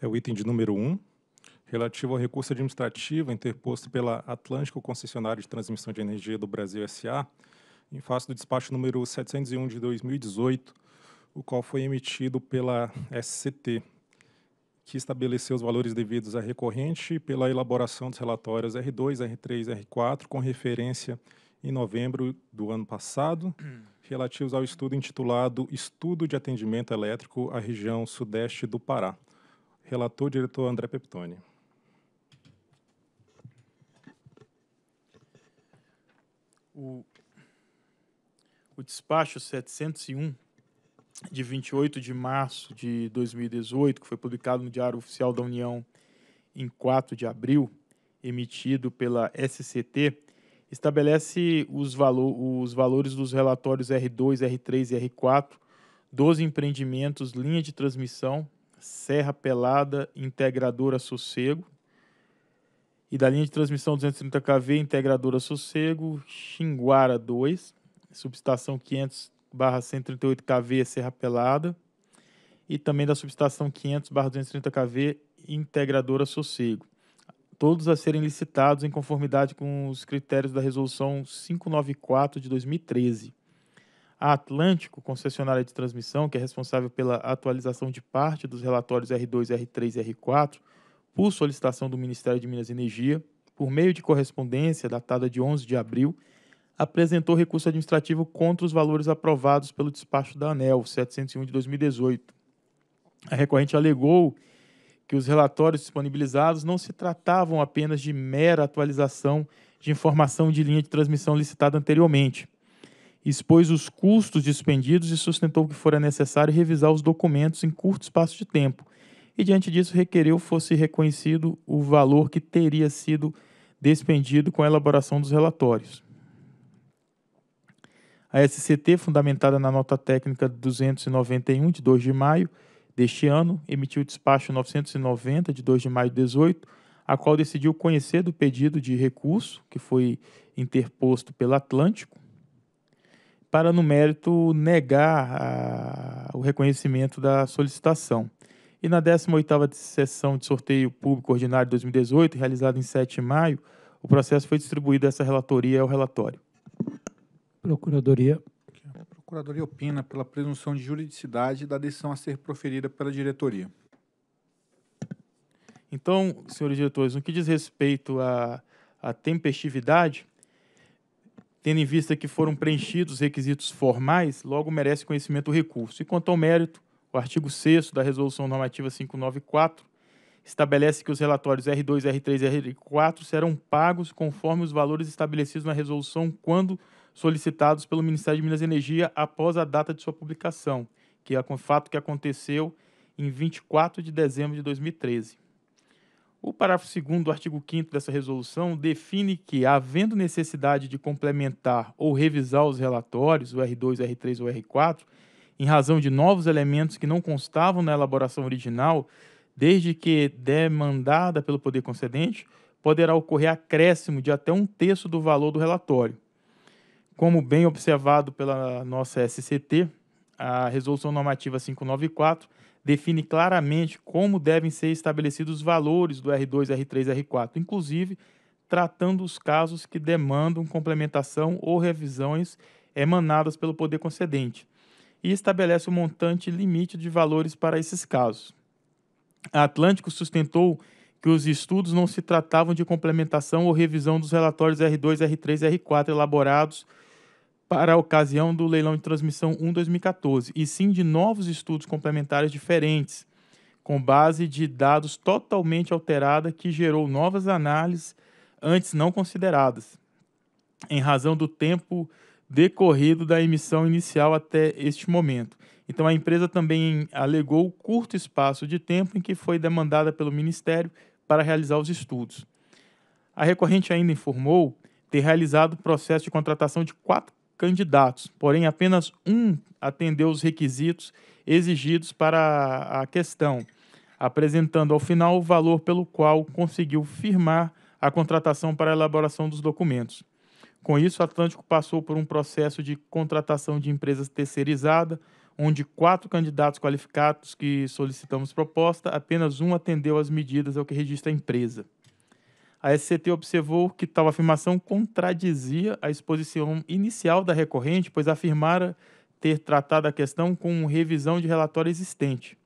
é o item de número 1, relativo ao recurso administrativo interposto pela Atlântico Concessionária de Transmissão de Energia do Brasil S.A., em face do despacho número 701 de 2018, o qual foi emitido pela SCT, que estabeleceu os valores devidos à recorrente pela elaboração dos relatórios R2, R3 R4, com referência em novembro do ano passado, relativos ao estudo intitulado Estudo de Atendimento Elétrico à Região Sudeste do Pará. Relator, diretor André Peptoni. O, o despacho 701 de 28 de março de 2018, que foi publicado no Diário Oficial da União em 4 de abril, emitido pela SCT, estabelece os, valo os valores dos relatórios R2, R3 e R4 dos empreendimentos linha de transmissão Serra Pelada, Integradora Sossego. E da linha de transmissão 230 kV, Integradora Sossego, Xinguara 2, subestação 500 barra 138 kV, Serra Pelada. E também da subestação 500 barra 230 kV, Integradora Sossego. Todos a serem licitados em conformidade com os critérios da Resolução 594 de 2013. A Atlântico, concessionária de transmissão, que é responsável pela atualização de parte dos relatórios R2, R3 e R4, por solicitação do Ministério de Minas e Energia, por meio de correspondência datada de 11 de abril, apresentou recurso administrativo contra os valores aprovados pelo despacho da ANEL 701 de 2018. A recorrente alegou que os relatórios disponibilizados não se tratavam apenas de mera atualização de informação de linha de transmissão licitada anteriormente, expôs os custos dispendidos e sustentou que fora necessário revisar os documentos em curto espaço de tempo. E diante disso, requereu fosse reconhecido o valor que teria sido despendido com a elaboração dos relatórios. A SCT, fundamentada na nota técnica 291 de 2 de maio deste ano, emitiu o despacho 990 de 2 de maio de 2018, a qual decidiu conhecer do pedido de recurso que foi interposto pelo Atlântico para, no mérito, negar a, o reconhecimento da solicitação. E na 18ª sessão de sorteio público ordinário de 2018, realizada em 7 de maio, o processo foi distribuído essa relatoria ao é relatório. Procuradoria. A Procuradoria opina pela presunção de juridicidade da decisão a ser proferida pela diretoria. Então, senhores diretores, no que diz respeito à, à tempestividade, tendo em vista que foram preenchidos os requisitos formais, logo merece conhecimento o recurso. E quanto ao mérito, o artigo 6 da Resolução Normativa 594 estabelece que os relatórios R2, R3 e R4 serão pagos conforme os valores estabelecidos na resolução quando solicitados pelo Ministério de Minas e Energia após a data de sua publicação, que é um fato que aconteceu em 24 de dezembro de 2013. O parágrafo 2 do artigo 5 dessa resolução define que, havendo necessidade de complementar ou revisar os relatórios, o R2, R3 ou R4, em razão de novos elementos que não constavam na elaboração original, desde que demandada pelo poder concedente, poderá ocorrer acréscimo de até um terço do valor do relatório. Como bem observado pela nossa SCT, a Resolução Normativa 594 define claramente como devem ser estabelecidos os valores do R2, R3, R4, inclusive tratando os casos que demandam complementação ou revisões emanadas pelo poder concedente, e estabelece o um montante limite de valores para esses casos. A Atlântico sustentou que os estudos não se tratavam de complementação ou revisão dos relatórios R2, R3 e R4 elaborados para a ocasião do leilão de transmissão 1 2014, e sim de novos estudos complementares diferentes, com base de dados totalmente alterada que gerou novas análises antes não consideradas, em razão do tempo decorrido da emissão inicial até este momento. Então a empresa também alegou o curto espaço de tempo em que foi demandada pelo Ministério para realizar os estudos. A recorrente ainda informou ter realizado o processo de contratação de quatro candidatos, porém apenas um atendeu os requisitos exigidos para a questão, apresentando ao final o valor pelo qual conseguiu firmar a contratação para a elaboração dos documentos. Com isso, o Atlântico passou por um processo de contratação de empresas terceirizada, onde quatro candidatos qualificados que solicitamos proposta, apenas um atendeu às medidas ao que registra a empresa a SCT observou que tal afirmação contradizia a exposição inicial da recorrente, pois afirmara ter tratado a questão com revisão de relatório existente.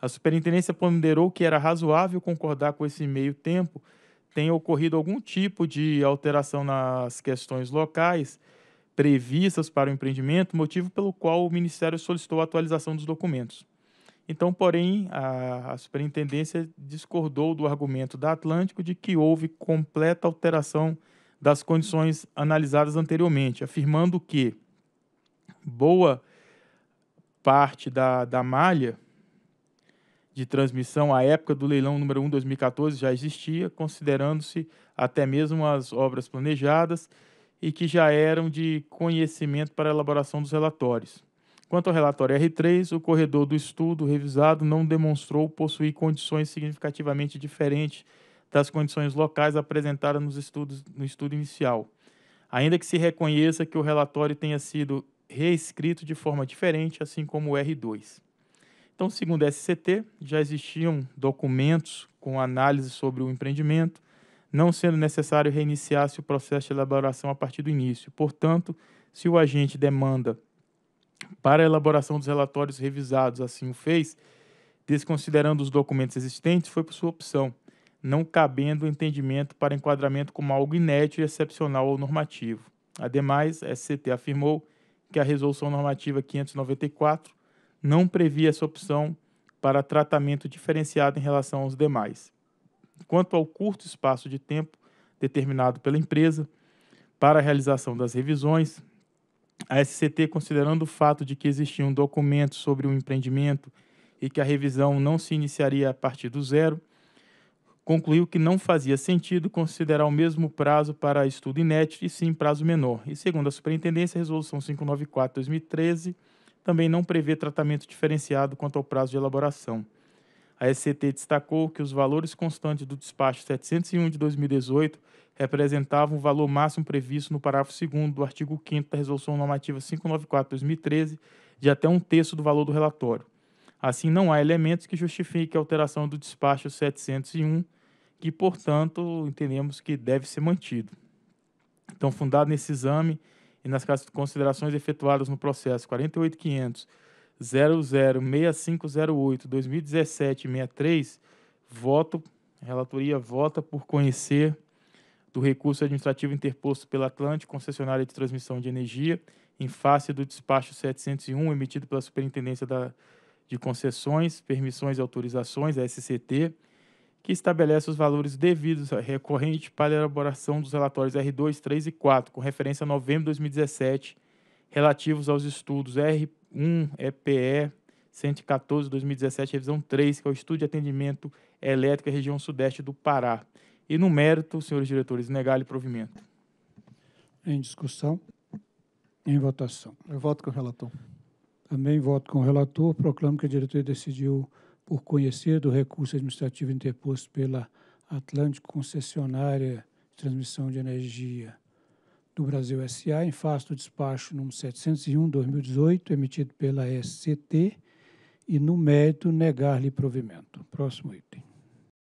A superintendência ponderou que era razoável concordar com esse meio tempo tenha ocorrido algum tipo de alteração nas questões locais previstas para o empreendimento, motivo pelo qual o Ministério solicitou a atualização dos documentos. Então, porém, a, a, superintendência discordou do argumento da Atlântico de que houve completa alteração das condições analisadas anteriormente, afirmando que boa parte da, da malha de transmissão à época do leilão número 1 2014 já existia, considerando-se até mesmo as obras planejadas e que já eram de conhecimento para a elaboração dos relatórios. Quanto ao relatório R3, o corredor do estudo revisado não demonstrou possuir condições significativamente diferentes das condições locais apresentadas nos estudos, no estudo inicial. Ainda que se reconheça que o relatório tenha sido reescrito de forma diferente, assim como o R2. Então, segundo a SCT, já existiam documentos com análise sobre o empreendimento, não sendo necessário reiniciar-se o processo de elaboração a partir do início. Portanto, se o agente demanda para a elaboração dos relatórios revisados, assim o fez, desconsiderando os documentos existentes, foi por sua opção, não cabendo o entendimento para enquadramento como algo inédito e excepcional ou normativo. Ademais, a SCT afirmou que a Resolução Normativa 594 não previa essa opção para tratamento diferenciado em relação aos demais. Quanto ao curto espaço de tempo determinado pela empresa para a realização das revisões, a SCT, considerando o fato de que existia um documento sobre o empreendimento e que a revisão não se iniciaria a partir do zero, concluiu que não fazia sentido considerar o mesmo prazo para estudo INET e sim prazo menor. E segundo a Superintendência, a Resolução 594-2013 também não prevê tratamento diferenciado quanto ao prazo de elaboração. A SCT destacou que os valores constantes do despacho 701 de 2018 representavam o valor máximo previsto no parágrafo 2 do artigo 5 da Resolução Normativa 594-2013 de até um terço do valor do relatório. Assim, não há elementos que justifiquem a alteração do despacho 701, que, portanto, entendemos que deve ser mantido. Então, fundado nesse exame e nas considerações efetuadas no processo 48500 006508-2017-63, voto, relatoria vota por conhecer do recurso administrativo interposto pela Atlântico, concessionária de transmissão de energia, em face do despacho 701 emitido pela Superintendência da, de Concessões, Permissões e Autorizações, a SCT, que estabelece os valores devidos recorrente para a elaboração dos relatórios R2, 3 e 4, com referência a novembro de 2017, relativos aos estudos R 1 EPE 114 2017, revisão 3, que é o Estudo de Atendimento Elétrico Região Sudeste do Pará. E no mérito, senhores diretores, negar-lhe provimento. Em discussão. Em votação. Eu voto com o relator. Também voto com o relator. Proclamo que a diretoria decidiu por conhecer do recurso administrativo interposto pela Atlântico Concessionária de Transmissão de Energia do Brasil SA, em face do despacho número 701-2018, emitido pela SCT, e no mérito negar-lhe provimento. Próximo item.